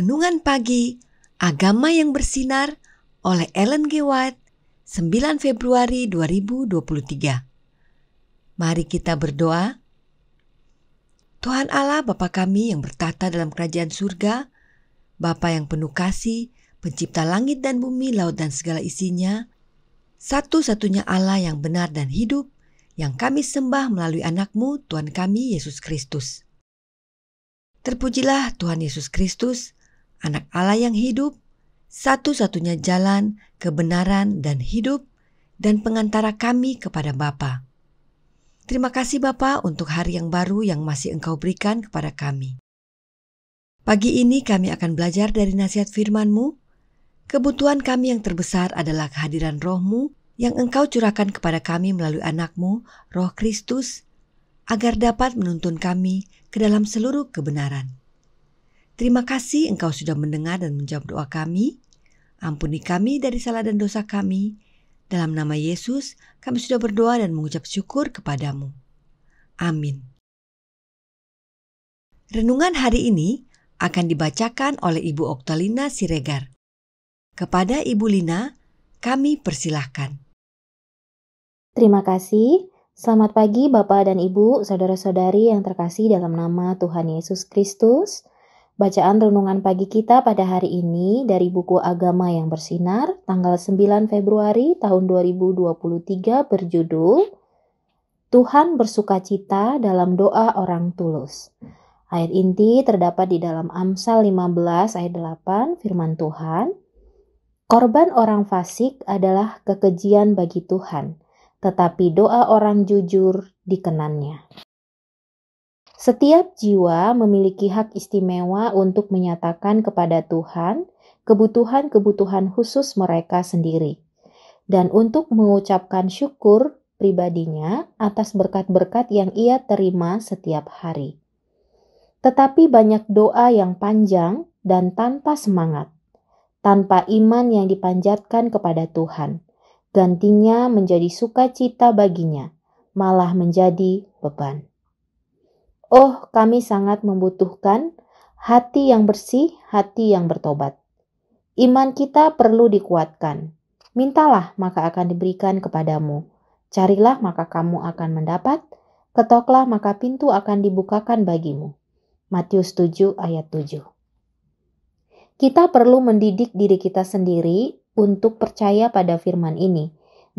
Renungan Pagi Agama yang Bersinar oleh Ellen G. White 9 Februari 2023 Mari kita berdoa Tuhan Allah Bapa kami yang bertata dalam kerajaan surga Bapa yang penuh kasih pencipta langit dan bumi laut dan segala isinya satu-satunya Allah yang benar dan hidup yang kami sembah melalui anakmu Tuhan kami Yesus Kristus Terpujilah Tuhan Yesus Kristus anak Allah yang hidup, satu-satunya jalan, kebenaran, dan hidup, dan pengantara kami kepada Bapa. Terima kasih Bapa untuk hari yang baru yang masih Engkau berikan kepada kami. Pagi ini kami akan belajar dari nasihat firman-Mu. Kebutuhan kami yang terbesar adalah kehadiran roh-Mu yang Engkau curahkan kepada kami melalui anak-Mu, Roh Kristus, agar dapat menuntun kami ke dalam seluruh kebenaran. Terima kasih engkau sudah mendengar dan menjawab doa kami. Ampuni kami dari salah dan dosa kami. Dalam nama Yesus, kami sudah berdoa dan mengucap syukur kepadamu. Amin. Renungan hari ini akan dibacakan oleh Ibu Oktalina Siregar. Kepada Ibu Lina, kami persilahkan. Terima kasih. Selamat pagi Bapak dan Ibu, Saudara-saudari yang terkasih dalam nama Tuhan Yesus Kristus. Bacaan renungan pagi kita pada hari ini dari buku Agama yang Bersinar tanggal 9 Februari tahun 2023 berjudul Tuhan bersukacita dalam doa orang tulus. Ayat inti terdapat di dalam Amsal 15 ayat 8 firman Tuhan. Korban orang fasik adalah kekejian bagi Tuhan, tetapi doa orang jujur dikenannya. Setiap jiwa memiliki hak istimewa untuk menyatakan kepada Tuhan kebutuhan-kebutuhan khusus mereka sendiri, dan untuk mengucapkan syukur pribadinya atas berkat-berkat yang ia terima setiap hari. Tetapi banyak doa yang panjang dan tanpa semangat, tanpa iman yang dipanjatkan kepada Tuhan, gantinya menjadi sukacita baginya, malah menjadi beban. Oh, kami sangat membutuhkan hati yang bersih, hati yang bertobat. Iman kita perlu dikuatkan. Mintalah, maka akan diberikan kepadamu. Carilah, maka kamu akan mendapat. Ketoklah, maka pintu akan dibukakan bagimu. Matius 7 ayat 7. Kita perlu mendidik diri kita sendiri untuk percaya pada firman ini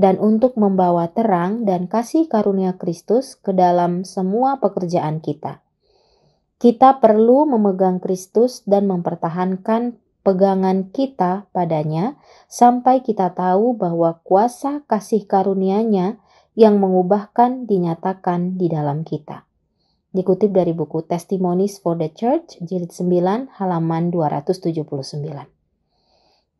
dan untuk membawa terang dan kasih karunia Kristus ke dalam semua pekerjaan kita. Kita perlu memegang Kristus dan mempertahankan pegangan kita padanya sampai kita tahu bahwa kuasa kasih karunia-Nya yang mengubahkan dinyatakan di dalam kita. Dikutip dari buku Testimonies for the Church jilid 9 halaman 279.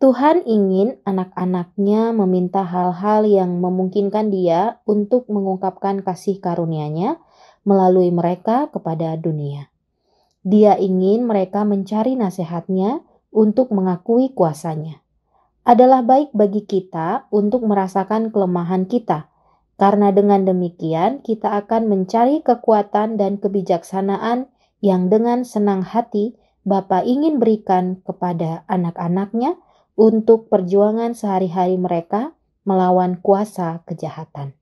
Tuhan ingin anak-anaknya meminta hal-hal yang memungkinkan dia untuk mengungkapkan kasih karunia-Nya melalui mereka kepada dunia. Dia ingin mereka mencari nasihatnya untuk mengakui kuasanya. Adalah baik bagi kita untuk merasakan kelemahan kita, karena dengan demikian kita akan mencari kekuatan dan kebijaksanaan yang dengan senang hati Bapa ingin berikan kepada anak-anaknya untuk perjuangan sehari-hari mereka melawan kuasa kejahatan.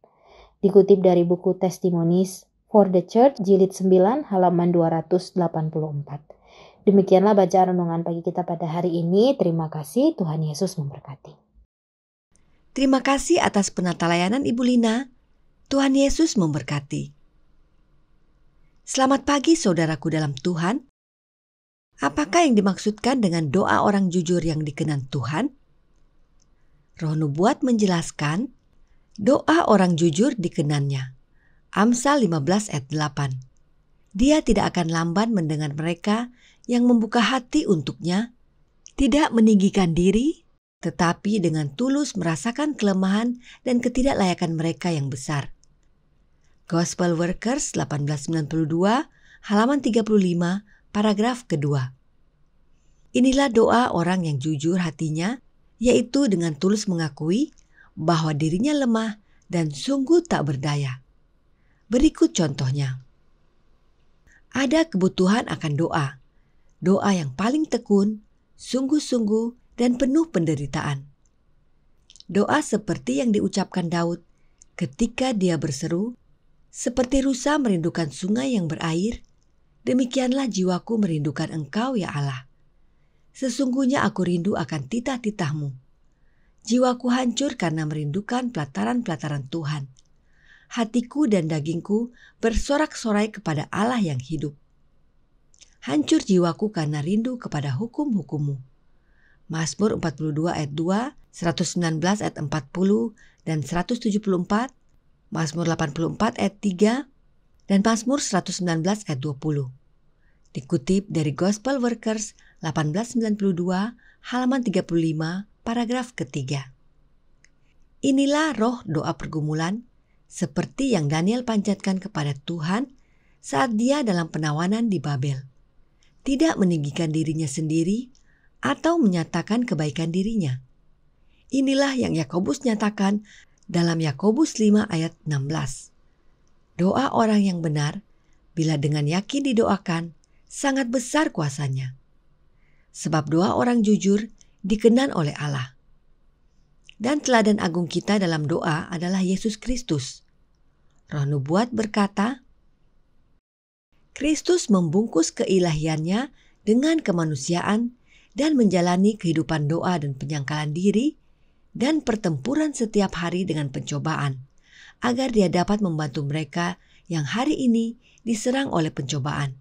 Dikutip dari buku Testimonies for the Church jilid 9 halaman 284. Demikianlah bacaan renungan pagi kita pada hari ini. Terima kasih Tuhan Yesus memberkati. Terima kasih atas penata layanan Ibu Lina. Tuhan Yesus memberkati. Selamat pagi saudaraku dalam Tuhan. Apakah yang dimaksudkan dengan doa orang jujur yang dikenan Tuhan? Roh Nubuat menjelaskan, doa orang jujur dikenannya. Amsal 15 ayat 8. Dia tidak akan lamban mendengar mereka yang membuka hati untuknya, tidak meninggikan diri, tetapi dengan tulus merasakan kelemahan dan ketidaklayakan mereka yang besar. Gospel Workers 1892, halaman 35, paragraf kedua. Inilah doa orang yang jujur hatinya, yaitu dengan tulus mengakui bahwa dirinya lemah dan sungguh tak berdaya. Berikut contohnya. Ada kebutuhan akan doa. Doa yang paling tekun, sungguh-sungguh, dan penuh penderitaan. Doa seperti yang diucapkan Daud ketika dia berseru, seperti rusa merindukan sungai yang berair, Demikianlah jiwaku merindukan engkau ya Allah. Sesungguhnya aku rindu akan titah-titahmu. Jiwaku hancur karena merindukan pelataran-pelataran Tuhan. Hatiku dan dagingku bersorak-sorai kepada Allah yang hidup. Hancur jiwaku karena rindu kepada hukum hukummu Mazmur 42 ayat 2, 119 ayat 40, dan 174, Mazmur 84 ayat 3, dan Mazmur 119 ayat 20. Dikutip dari Gospel Workers 1892 halaman 35 paragraf ketiga. Inilah roh doa pergumulan seperti yang Daniel panjatkan kepada Tuhan saat dia dalam penawanan di Babel. Tidak meninggikan dirinya sendiri atau menyatakan kebaikan dirinya. Inilah yang Yakobus nyatakan dalam Yakobus 5 ayat 16. Doa orang yang benar, bila dengan yakin didoakan, sangat besar kuasanya. Sebab doa orang jujur dikenan oleh Allah. Dan teladan agung kita dalam doa adalah Yesus Kristus. Roh nubuat berkata, Kristus membungkus keilahiannya dengan kemanusiaan dan menjalani kehidupan doa dan penyangkalan diri dan pertempuran setiap hari dengan pencobaan agar dia dapat membantu mereka yang hari ini diserang oleh pencobaan.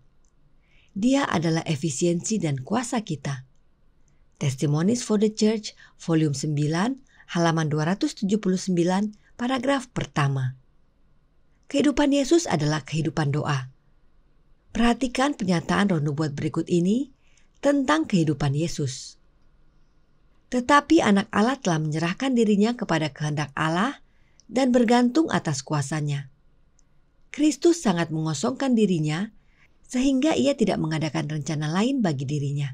Dia adalah efisiensi dan kuasa kita. Testimonies for the Church, volume 9, halaman 279, paragraf pertama. Kehidupan Yesus adalah kehidupan doa. Perhatikan pernyataan Roh Nubuat berikut ini tentang kehidupan Yesus. Tetapi anak Allah telah menyerahkan dirinya kepada kehendak Allah dan bergantung atas kuasanya. Kristus sangat mengosongkan dirinya sehingga ia tidak mengadakan rencana lain bagi dirinya.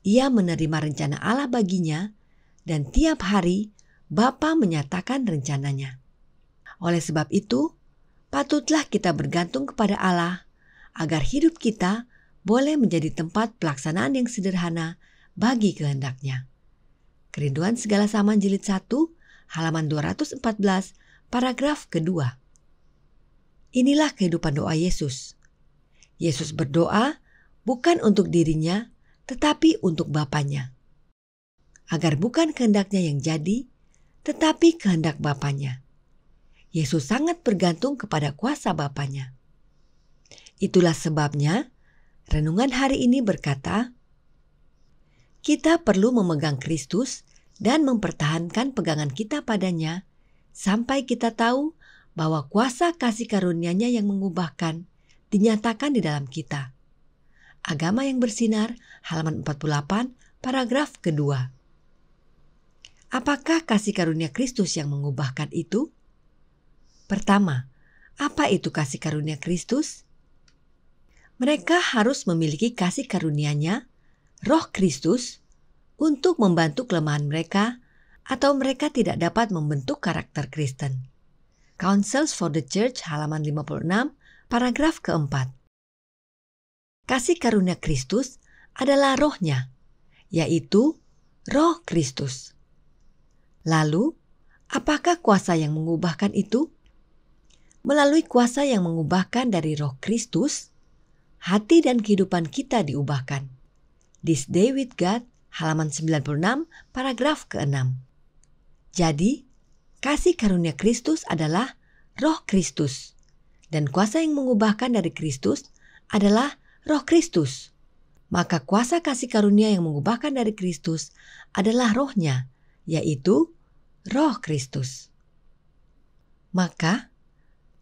Ia menerima rencana Allah baginya dan tiap hari Bapa menyatakan rencananya. Oleh sebab itu, patutlah kita bergantung kepada Allah agar hidup kita boleh menjadi tempat pelaksanaan yang sederhana bagi kehendaknya. Kerinduan segala saman jilid 1 halaman 214, paragraf kedua. Inilah kehidupan doa Yesus. Yesus berdoa bukan untuk dirinya, tetapi untuk Bapaknya. Agar bukan kehendaknya yang jadi, tetapi kehendak Bapaknya. Yesus sangat bergantung kepada kuasa Bapaknya. Itulah sebabnya renungan hari ini berkata, kita perlu memegang Kristus dan mempertahankan pegangan kita padanya sampai kita tahu bahwa kuasa kasih karunia-Nya yang mengubahkan dinyatakan di dalam kita. Agama yang bersinar, halaman 48, paragraf kedua. Apakah kasih karunia Kristus yang mengubahkan itu? Pertama, apa itu kasih karunia Kristus? Mereka harus memiliki kasih karunia-Nya, Roh Kristus, untuk membantu kelemahan mereka atau mereka tidak dapat membentuk karakter Kristen. Councils for the Church halaman 56, paragraf keempat. Kasih karunia Kristus adalah rohnya, yaitu roh Kristus. Lalu, apakah kuasa yang mengubahkan itu? Melalui kuasa yang mengubahkan dari roh Kristus, hati dan kehidupan kita diubahkan. This day with God halaman 96, paragraf ke-6. Jadi, kasih karunia Kristus adalah roh Kristus, dan kuasa yang mengubahkan dari Kristus adalah roh Kristus. Maka kuasa kasih karunia yang mengubahkan dari Kristus adalah rohnya, yaitu roh Kristus. Maka,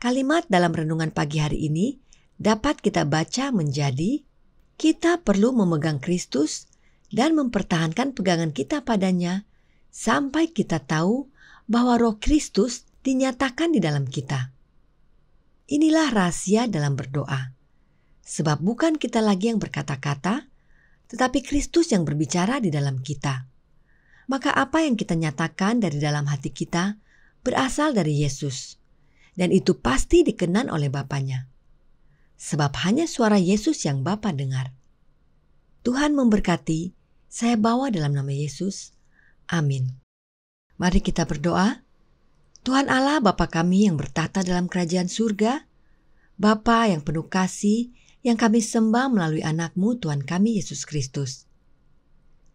kalimat dalam renungan pagi hari ini dapat kita baca menjadi kita perlu memegang Kristus dan mempertahankan pegangan kita padanya sampai kita tahu bahwa Roh Kristus dinyatakan di dalam kita. Inilah rahasia dalam berdoa. Sebab bukan kita lagi yang berkata-kata, tetapi Kristus yang berbicara di dalam kita. Maka apa yang kita nyatakan dari dalam hati kita berasal dari Yesus. Dan itu pasti dikenan oleh Bapanya. Sebab hanya suara Yesus yang Bapa dengar. Tuhan memberkati saya bawa dalam nama Yesus. Amin. Mari kita berdoa. Tuhan Allah Bapa kami yang bertata dalam kerajaan surga, Bapa yang penuh kasih, yang kami sembah melalui anakmu Tuhan kami Yesus Kristus.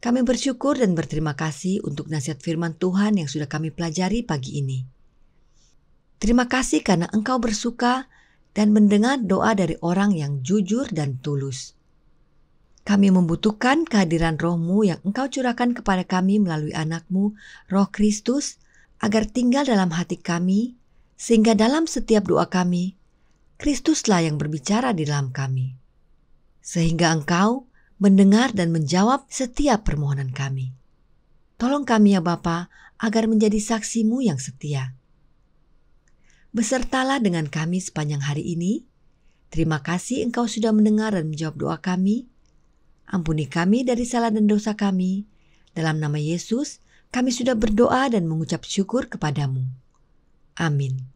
Kami bersyukur dan berterima kasih untuk nasihat firman Tuhan yang sudah kami pelajari pagi ini. Terima kasih karena engkau bersuka dan mendengar doa dari orang yang jujur dan tulus. Kami membutuhkan kehadiran rohmu yang engkau curahkan kepada kami melalui anakmu, roh Kristus, agar tinggal dalam hati kami, sehingga dalam setiap doa kami, Kristuslah yang berbicara di dalam kami. Sehingga engkau mendengar dan menjawab setiap permohonan kami. Tolong kami ya Bapa, agar menjadi saksimu yang setia. Besertalah dengan kami sepanjang hari ini. Terima kasih engkau sudah mendengar dan menjawab doa kami. Ampuni kami dari salah dan dosa kami. Dalam nama Yesus, kami sudah berdoa dan mengucap syukur kepadamu. Amin.